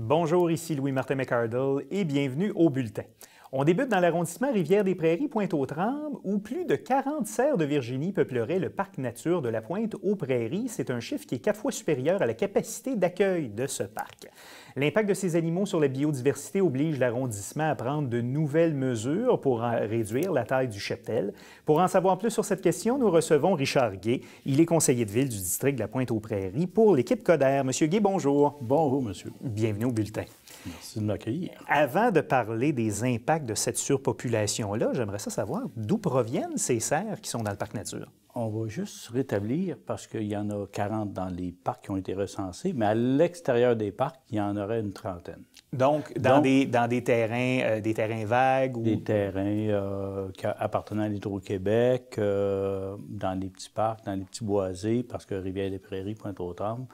Bonjour, ici Louis-Martin McArdle et bienvenue au Bulletin. On débute dans l'arrondissement Rivière-des-Prairies-Pointe-aux-Trembles, où plus de 40 serres de Virginie peupleraient le parc nature de la Pointe aux Prairies. C'est un chiffre qui est quatre fois supérieur à la capacité d'accueil de ce parc. L'impact de ces animaux sur la biodiversité oblige l'arrondissement à prendre de nouvelles mesures pour réduire la taille du cheptel. Pour en savoir plus sur cette question, nous recevons Richard Gay. Il est conseiller de ville du district de la Pointe aux Prairies pour l'équipe Coder. Monsieur Gay, bonjour. Bonjour, monsieur. Bienvenue au bulletin. Merci de m'accueillir. Avant de parler des impacts de cette surpopulation-là, j'aimerais ça savoir d'où proviennent ces serres qui sont dans le parc nature. On va juste rétablir parce qu'il y en a 40 dans les parcs qui ont été recensés, mais à l'extérieur des parcs, il y en aurait une trentaine. Donc, dans, des, dans des, terrains, euh, des terrains vagues? Ou... Des terrains euh, appartenant à l'Hydro-Québec, euh, dans les petits parcs, dans les petits boisés, parce que Rivière-des-Prairies, Pointe-aux-Trembles,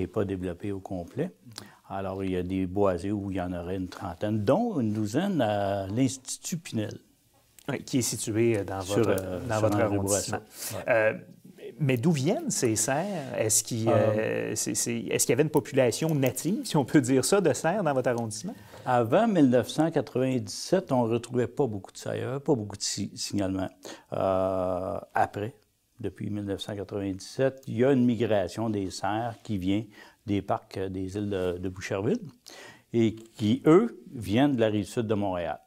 n'est pas développé au complet. Alors, il y a des boisés où il y en aurait une trentaine, dont une douzaine à l'Institut Pinel. qui est situé dans votre, euh, euh, arrondissement. Euh, mais d'où viennent ces serres? Est-ce qu'il y avait une population native, si on peut dire ça, de serres dans votre arrondissement? Avant 1997, on ne retrouvait pas beaucoup de serres, pas beaucoup de signalements. après, depuis 1997, il y a une migration des cerfs qui vient des parcs euh, des îles de, Boucherville et qui, eux, viennent de la rive sud de Montréal.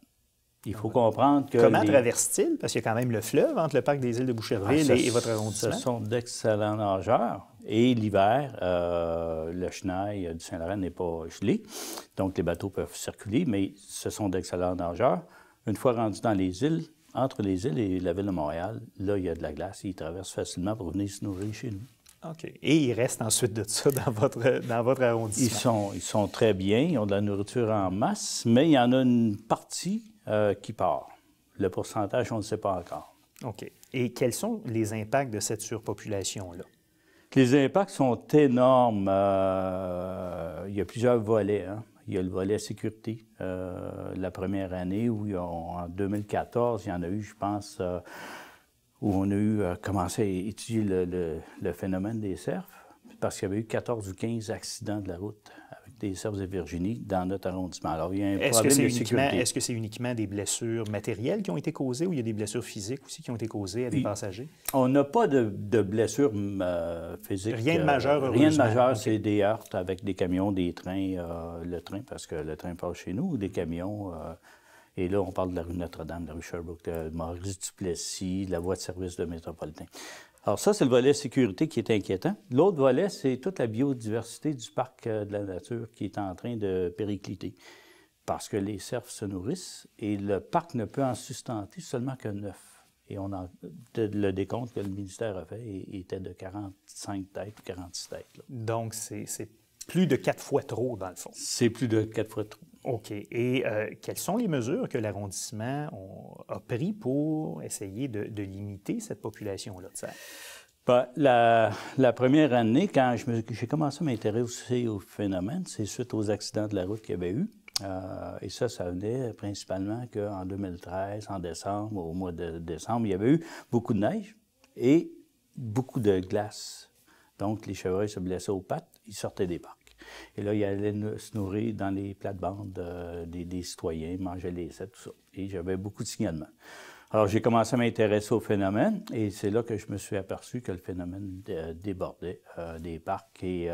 Il faut ah comprendre que. Comment traversent-ils? t Parce qu'il y a quand même le fleuve entre le parc des îles de Boucherville ah, et, votre arrondissement. Ce sont d'excellents nageurs. Et l'hiver, euh, le chenail euh, du Saint-Laurent n'est pas gelé. Donc, les bateaux peuvent circuler, mais ce sont d'excellents nageurs. Une fois rendus dans les îles, entre les îles et la ville de Montréal, là, il y a de la glace. Ils traversent facilement pour venir se nourrir chez nous. OK. Et ils restent ensuite de ça dans votre, dans votre arrondissement? Ils sont, ils sont très bien. Ils ont de la nourriture en masse, mais il y en a une partie euh, qui part. Le pourcentage, on ne sait pas encore. OK. Et quels sont les impacts de cette surpopulation-là? Les impacts sont énormes. Euh, il y a plusieurs volets. Hein. Il y a le volet sécurité. Euh, la première année, où en 2014, il y en a eu, je pense, euh, où on a eu euh, commencé à étudier le, phénomène des cerfs, parce qu'il y avait eu 14 ou 15 accidents de la route des services de Virginie dans notre arrondissement. Alors, il y a un est problème de sécurité. Est-ce que c'est uniquement des blessures matérielles qui ont été causées ou il y a des blessures physiques aussi qui ont été causées à des passagers? On n'a pas de, blessures euh, physiques. Rien de euh, majeur, heureusement. Rien de majeur, c'est des heurts avec des camions, des trains, euh, le train, parce que le train passe chez nous, ou des camions... et là, on parle de la rue Notre-Dame, de la rue Sherbrooke, de Maurice Duplessis, de la voie de service de Métropolitain. Alors ça, c'est le volet sécurité qui est inquiétant. L'autre volet, c'est toute la biodiversité du parc euh, de la nature qui est en train de péricliter parce que les cerfs se nourrissent et le parc ne peut en sustenter seulement que neuf. Et on a le décompte que le ministère a fait était de 45 têtes ou 46 têtes. Donc, c'est plus de quatre fois trop, dans le fond. C'est plus de quatre fois trop. OK. Et euh, quelles sont les mesures que l'arrondissement a prises pour essayer de, limiter cette population-là de bah, la, première année, quand j'ai commencé à m'intéresser au phénomène, c'est suite aux accidents de la route qu'il y avait eu. Euh, et ça, ça venait principalement qu'en 2013, en décembre, au mois de décembre, il y avait eu beaucoup de neige et beaucoup de glace donc, les chevreuils se blessaient aux pattes, ils sortaient des parcs. Et là, ils allaient se nourrir dans les plates-bandes euh, des, citoyens, manger les essais, tout ça. Et j'avais beaucoup de signalements. Alors, j'ai commencé à m'intéresser au phénomène et c'est là que je me suis aperçu que le phénomène euh, débordait euh, des parcs et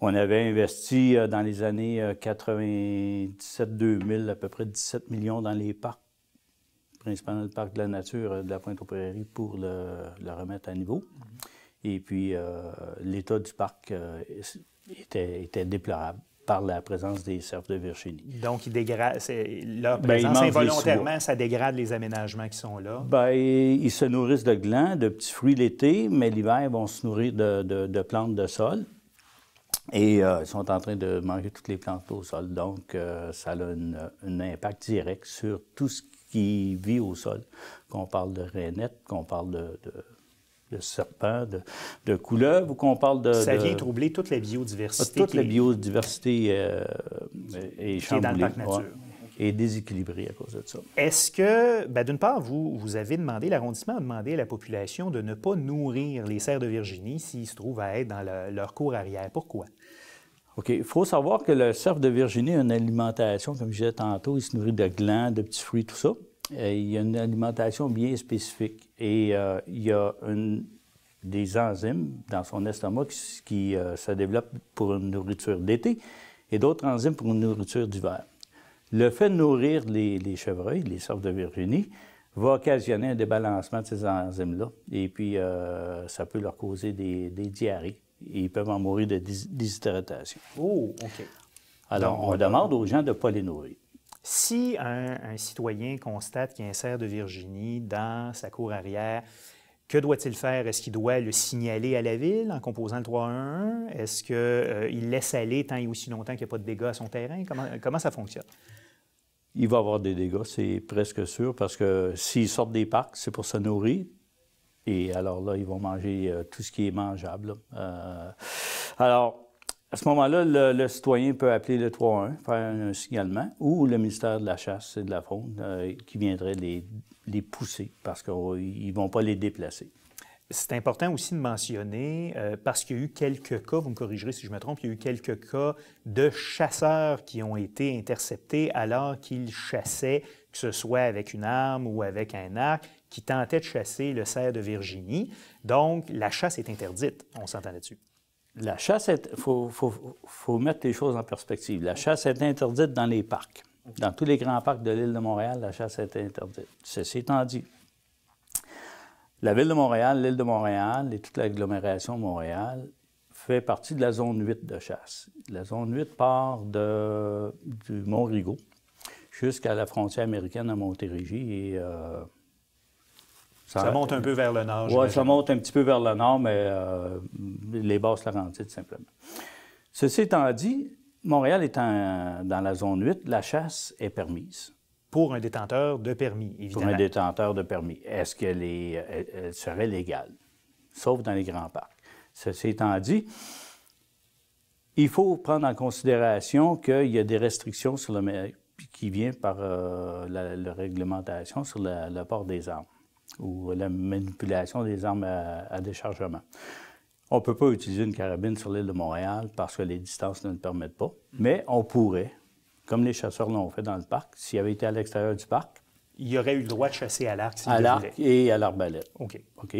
on avait investi dans les années 97-2000 à peu près 17 millions dans les parcs, principalement le parc de la nature de la Pointe-aux-Prairies pour le, remettre à niveau. Mm-hmm. Et puis, euh, l'état du parc euh, était, déplorable par la présence des cerfs de Virginie. Donc, ils dégradent, leur ben, présence involontairement, ça dégrade les aménagements qui sont là. Bien, ils se nourrissent de glands, de petits fruits l'été, mais l'hiver, vont se nourrir de, plantes de sol. Et euh, ils sont en train de manger toutes les plantes au sol. Donc, ça a un impact direct sur tout ce qui vit au sol. Qu'on parle de rainettes, qu'on parle de de serpents, de, couleurs, ou qu'on parle de... Ça vient troubler toute la biodiversité. toute la biodiversité euh, est, chamboulée, dans déséquilibrée à cause de ça. Est-ce que, ben, d'une part, vous, vous avez demandé, l'arrondissement a demandé à la population de ne pas nourrir les cerfs de Virginie s'ils se trouvent à être dans leur cours arrière. Pourquoi? OK. Il faut savoir que le cerf de Virginie a une alimentation, comme je disais tantôt, il se nourrit de glands, de petits fruits, tout ça. Euh, il y a une alimentation bien spécifique et euh, il y a des enzymes dans son estomac qui, euh, se développent pour une nourriture d'été et d'autres enzymes pour une nourriture d'hiver. Le fait de nourrir les, chevreuils, les sortes de Virginie, va occasionner un débalancement de ces enzymes-là et puis ça peut leur causer des, diarrhées. ils peuvent en mourir de déshydratation. Oh, OK. Alors, on demande aux gens de ne pas les nourrir. Si un, citoyen constate qu'il y a un cerf de Virginie dans sa cour arrière, que doit-il faire? Est-ce qu'il doit le signaler à la ville en composant le 3-1? Est-ce qu'il euh, laisse aller tant et aussi longtemps qu'il n'y a pas de dégâts à son terrain? Comment, comment ça fonctionne? Il va avoir des dégâts, c'est presque sûr, parce que s'ils sortent des parcs, c'est pour se nourrir. Et alors là, ils vont manger euh, tout ce qui est mangeable. Euh, alors, à ce moment-là, le, citoyen peut appeler le 3-1, faire un, signalement, ou le ministère de la Chasse et de la Faune euh, qui viendrait les, pousser parce qu'ils oh, ne vont pas les déplacer. C'est important aussi de mentionner, euh, parce qu'il y a eu quelques cas, vous me corrigerez si je me trompe, il y a eu quelques cas de chasseurs qui ont été interceptés alors qu'ils chassaient, que ce soit avec une arme ou avec un arc, qui tentaient de chasser le cerf de Virginie. Donc, la chasse est interdite, on s'entend là-dessus la chasse, il faut, mettre les choses en perspective. La chasse est interdite dans les parcs. Dans tous les grands parcs de l'île de Montréal, la chasse est interdite. Ceci étant dit, la ville de Montréal, l'île de Montréal et toute l'agglomération Montréal fait partie de la zone 8 de chasse. La zone 8 part de, du Mont-Rigaud jusqu'à la frontière américaine à Montérégie et euh, ça, monte un peu vers le nord. Oui, ça monte un petit peu vers le nord, mais les euh, les basses Laurentides, simplement. Ceci étant dit, Montréal étant dans la zone 8, la chasse est permise. Pour un détenteur de permis, évidemment. Pour un détenteur de permis. Est-ce qu'elle est, serait légale? Sauf dans les grands parcs. Ceci étant dit, il faut prendre en considération qu'il y a des restrictions sur le, qui viennent par euh, la, la, réglementation sur le port des armes ou la manipulation des armes à, déchargement. On ne peut pas utiliser une carabine sur l'île de Montréal parce que les distances ne le permettent pas, mm. mais on pourrait, comme les chasseurs l'ont fait dans le parc, s'il avait été à l'extérieur du parc. Il aurait eu le droit de chasser à l'arc. À l'arc et à l'arbalète. OK. OK.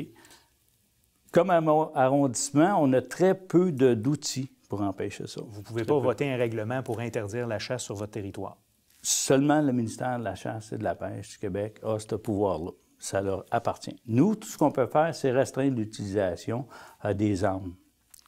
Comme à mon arrondissement, on a très peu d'outils pour empêcher ça. Vous ne pouvez pas voter un règlement pour interdire la chasse sur votre territoire. Seulement le ministère de la Chasse et de la Pêche du Québec a ce pouvoir-là ça leur appartient. Nous, tout ce qu'on peut faire, c'est restreindre l'utilisation euh, des armes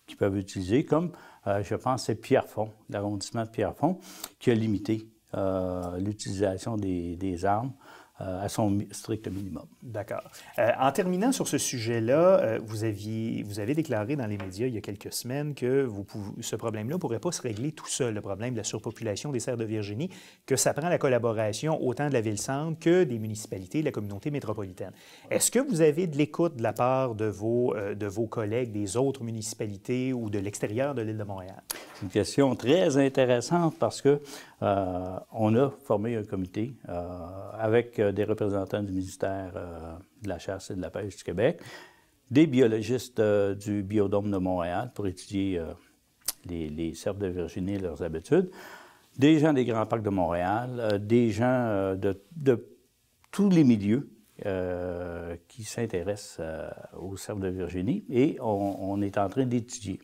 qu'ils peuvent utiliser, comme euh, je pense c'est Pierrefonds, l'arrondissement de Pierrefonds, qui a limité euh, l'utilisation des, armes euh, à son strict minimum. D'accord. Euh, en terminant sur ce sujet-là, euh, vous, aviez, vous avez déclaré dans les médias il y a quelques semaines que vous ce problème-là ne pourrait pas se régler tout seul, le problème de la surpopulation des serres de Virginie, que ça prend la collaboration autant de la ville-centre que des municipalités, de la communauté métropolitaine. Est-ce que vous avez de l'écoute de la part de vos, de vos collègues des autres municipalités ou de l'extérieur de l'île de Montréal? C'est une question très intéressante parce que on a formé un comité avec euh, des représentants du ministère euh, de la Chasse et de la Pêche du Québec, des biologistes euh, du Biodôme de Montréal pour étudier les, les cerfs de Virginie et leurs habitudes, des gens des grands parcs de Montréal, des gens de, tous les milieux qui s'intéressent aux cerfs de Virginie et on est en train d'étudier,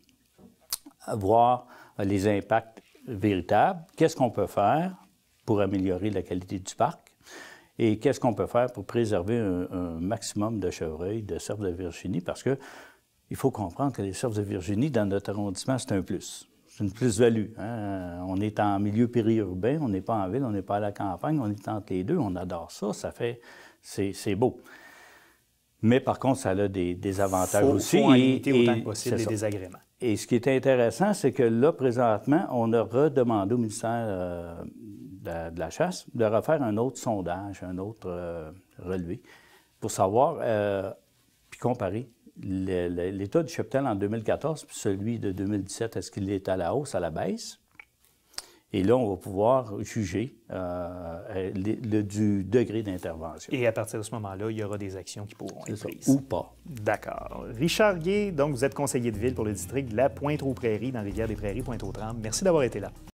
voir les impacts véritables, qu'est-ce qu'on peut faire pour améliorer la qualité du parc, et qu'est-ce qu'on peut faire pour préserver un, maximum de chevreuils, de cerfs de Virginie? Parce que il faut comprendre que les cerfs de Virginie, dans notre arrondissement, c'est un plus. C'est une plus-value. Hein? On est en milieu périurbain, on n'est pas en ville, on n'est pas à la campagne, on est entre les deux, on adore ça, ça fait... c'est beau. Mais par contre, ça a des, avantages aussi. Faut et, autant que possible désagréments. Et ce qui est intéressant, c'est que là, présentement, on a redemandé au ministère euh, de la, chasse, de refaire un autre sondage, un autre euh, relevé, pour savoir, euh, puis comparer l'état du cheptel en 2014 puis celui de 2017. Est-ce qu'il est à la hausse, à la baisse? Et là, on va pouvoir juger euh, du degré d'intervention. Et à partir de ce moment-là, il y aura des actions qui pourront être prises. Ou pas. D'accord. Richard Gué, donc vous êtes conseiller de ville pour le district de la Pointe-aux-Prairies, dans les Rivière-des-Prairies, Pointe-aux-Trembles. Merci d'avoir été là.